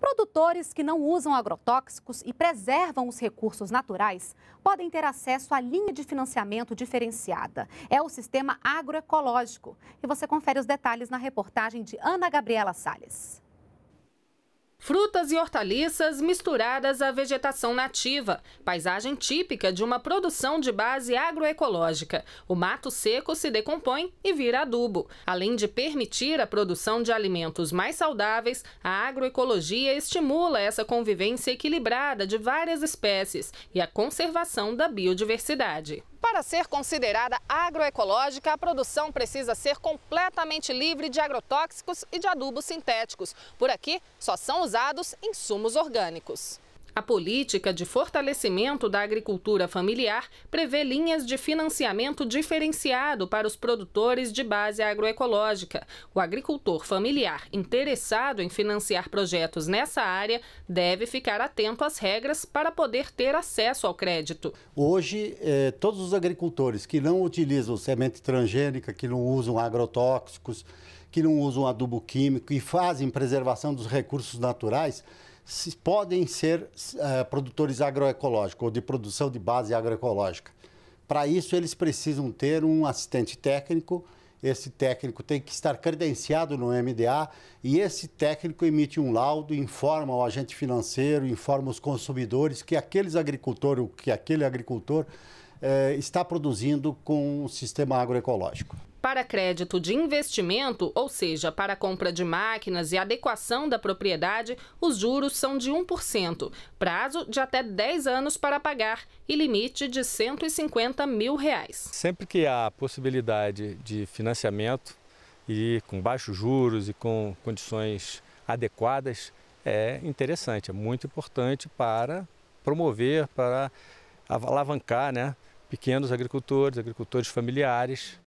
Produtores que não usam agrotóxicos e preservam os recursos naturais podem ter acesso à linha de financiamento diferenciada. É o sistema agroecológico. E você confere os detalhes na reportagem de Ana Gabriela Salles frutas e hortaliças misturadas à vegetação nativa, paisagem típica de uma produção de base agroecológica. O mato seco se decompõe e vira adubo. Além de permitir a produção de alimentos mais saudáveis, a agroecologia estimula essa convivência equilibrada de várias espécies e a conservação da biodiversidade. Para ser considerada agroecológica, a produção precisa ser completamente livre de agrotóxicos e de adubos sintéticos. Por aqui, só são usados insumos orgânicos. A política de fortalecimento da agricultura familiar prevê linhas de financiamento diferenciado para os produtores de base agroecológica. O agricultor familiar interessado em financiar projetos nessa área deve ficar atento às regras para poder ter acesso ao crédito. Hoje, eh, todos os agricultores que não utilizam semente transgênica, que não usam agrotóxicos, que não usam adubo químico e fazem preservação dos recursos naturais se podem ser uh, produtores agroecológicos ou de produção de base agroecológica. Para isso, eles precisam ter um assistente técnico. Esse técnico tem que estar credenciado no MDA e esse técnico emite um laudo, informa o agente financeiro, informa os consumidores que aqueles agricultor, que aquele agricultor eh, está produzindo com um sistema agroecológico. Para crédito de investimento, ou seja, para compra de máquinas e adequação da propriedade, os juros são de 1%, prazo de até 10 anos para pagar e limite de 150 mil reais. Sempre que há possibilidade de financiamento e com baixos juros e com condições adequadas, é interessante, é muito importante para promover, para alavancar né, pequenos agricultores, agricultores familiares.